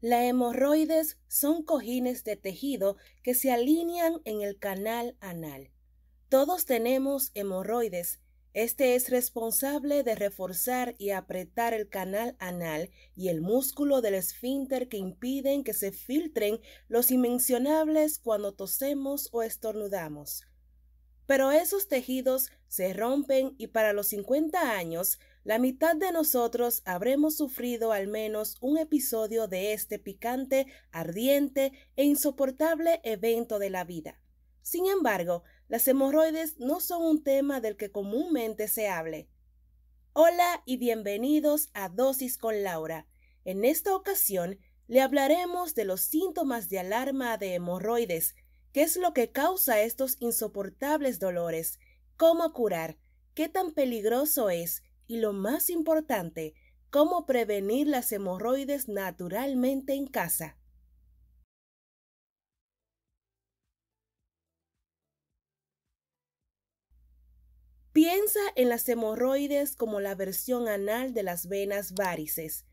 Las hemorroides son cojines de tejido que se alinean en el canal anal. Todos tenemos hemorroides. Este es responsable de reforzar y apretar el canal anal y el músculo del esfínter que impiden que se filtren los inmencionables cuando tosemos o estornudamos. Pero esos tejidos se rompen y para los 50 años la mitad de nosotros habremos sufrido al menos un episodio de este picante, ardiente e insoportable evento de la vida. Sin embargo, las hemorroides no son un tema del que comúnmente se hable. Hola y bienvenidos a Dosis con Laura. En esta ocasión le hablaremos de los síntomas de alarma de hemorroides, qué es lo que causa estos insoportables dolores, cómo curar, qué tan peligroso es, y lo más importante, cómo prevenir las hemorroides naturalmente en casa. Piensa en las hemorroides como la versión anal de las venas varices.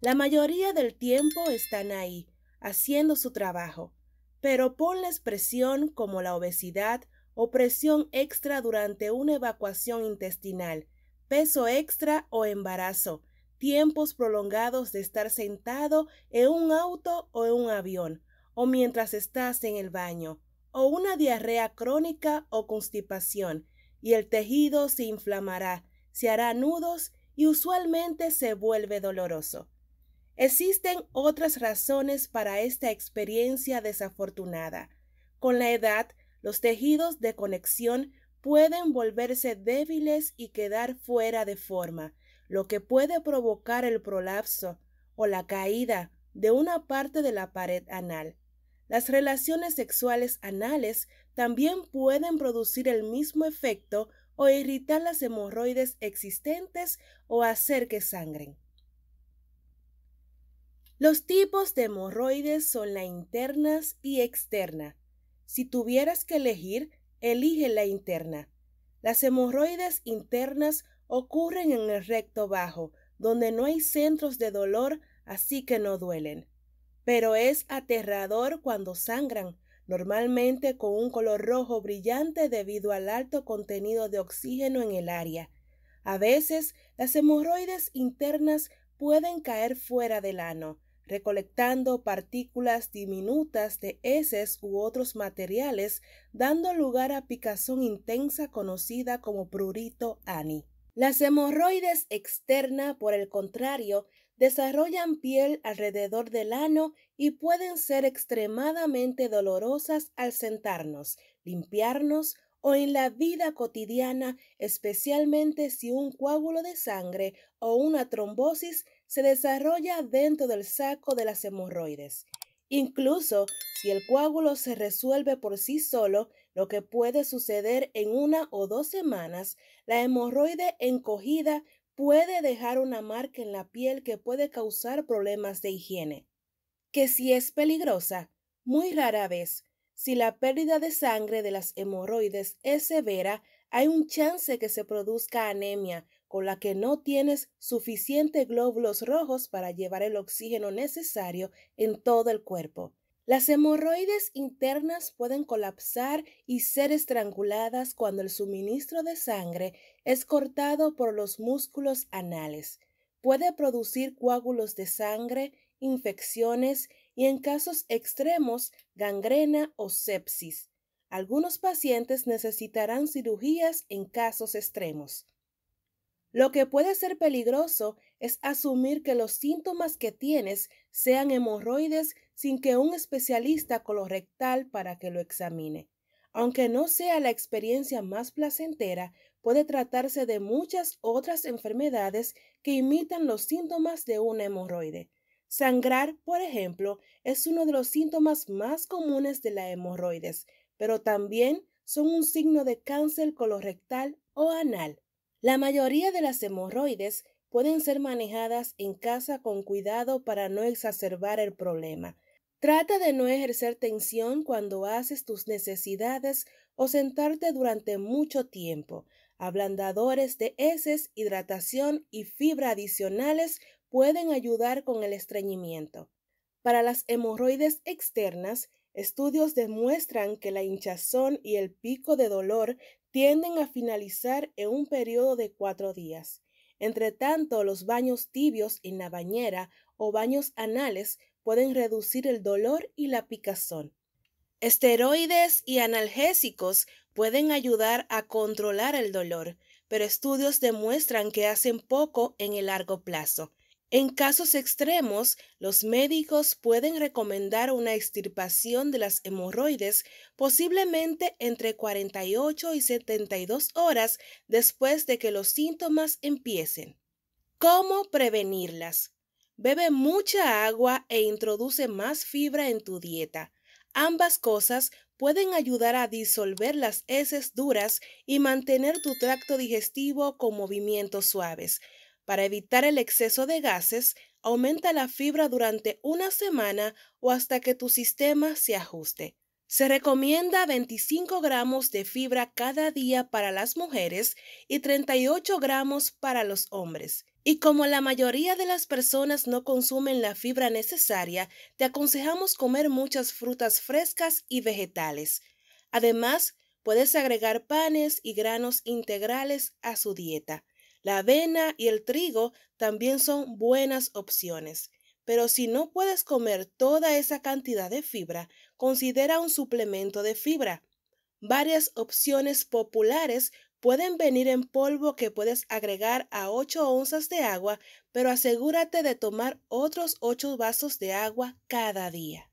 La mayoría del tiempo están ahí, haciendo su trabajo, pero ponles presión como la obesidad o presión extra durante una evacuación intestinal, peso extra o embarazo, tiempos prolongados de estar sentado en un auto o en un avión, o mientras estás en el baño, o una diarrea crónica o constipación, y el tejido se inflamará, se hará nudos y usualmente se vuelve doloroso. Existen otras razones para esta experiencia desafortunada. Con la edad, los tejidos de conexión pueden volverse débiles y quedar fuera de forma, lo que puede provocar el prolapso o la caída de una parte de la pared anal. Las relaciones sexuales anales también pueden producir el mismo efecto o irritar las hemorroides existentes o hacer que sangren. Los tipos de hemorroides son la internas y externa. Si tuvieras que elegir, elige la interna. Las hemorroides internas ocurren en el recto bajo, donde no hay centros de dolor, así que no duelen. Pero es aterrador cuando sangran, normalmente con un color rojo brillante debido al alto contenido de oxígeno en el área. A veces, las hemorroides internas pueden caer fuera del ano, recolectando partículas diminutas de heces u otros materiales, dando lugar a picazón intensa conocida como prurito ani. Las hemorroides externa, por el contrario, desarrollan piel alrededor del ano y pueden ser extremadamente dolorosas al sentarnos, limpiarnos o en la vida cotidiana, especialmente si un coágulo de sangre o una trombosis se desarrolla dentro del saco de las hemorroides. Incluso si el coágulo se resuelve por sí solo, lo que puede suceder en una o dos semanas, la hemorroide encogida puede dejar una marca en la piel que puede causar problemas de higiene. Que si es peligrosa, muy rara vez, si la pérdida de sangre de las hemorroides es severa, hay un chance que se produzca anemia, con la que no tienes suficiente glóbulos rojos para llevar el oxígeno necesario en todo el cuerpo. Las hemorroides internas pueden colapsar y ser estranguladas cuando el suministro de sangre es cortado por los músculos anales. Puede producir coágulos de sangre, infecciones y en casos extremos gangrena o sepsis. Algunos pacientes necesitarán cirugías en casos extremos. Lo que puede ser peligroso es asumir que los síntomas que tienes sean hemorroides sin que un especialista colorectal para que lo examine. Aunque no sea la experiencia más placentera, puede tratarse de muchas otras enfermedades que imitan los síntomas de un hemorroide. Sangrar, por ejemplo, es uno de los síntomas más comunes de la hemorroides, pero también son un signo de cáncer colorectal o anal. La mayoría de las hemorroides pueden ser manejadas en casa con cuidado para no exacerbar el problema. Trata de no ejercer tensión cuando haces tus necesidades o sentarte durante mucho tiempo. Ablandadores de heces, hidratación y fibra adicionales pueden ayudar con el estreñimiento. Para las hemorroides externas, estudios demuestran que la hinchazón y el pico de dolor tienden a finalizar en un periodo de cuatro días. Entre tanto, los baños tibios en la bañera o baños anales pueden reducir el dolor y la picazón. Esteroides y analgésicos pueden ayudar a controlar el dolor, pero estudios demuestran que hacen poco en el largo plazo. En casos extremos, los médicos pueden recomendar una extirpación de las hemorroides posiblemente entre 48 y 72 horas después de que los síntomas empiecen. ¿Cómo prevenirlas? Bebe mucha agua e introduce más fibra en tu dieta. Ambas cosas pueden ayudar a disolver las heces duras y mantener tu tracto digestivo con movimientos suaves para evitar el exceso de gases, aumenta la fibra durante una semana o hasta que tu sistema se ajuste. Se recomienda 25 gramos de fibra cada día para las mujeres y 38 gramos para los hombres. Y como la mayoría de las personas no consumen la fibra necesaria, te aconsejamos comer muchas frutas frescas y vegetales. Además, puedes agregar panes y granos integrales a su dieta. La avena y el trigo también son buenas opciones, pero si no puedes comer toda esa cantidad de fibra, considera un suplemento de fibra. Varias opciones populares pueden venir en polvo que puedes agregar a 8 onzas de agua, pero asegúrate de tomar otros 8 vasos de agua cada día.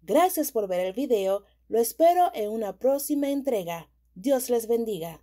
Gracias por ver el video, lo espero en una próxima entrega. Dios les bendiga.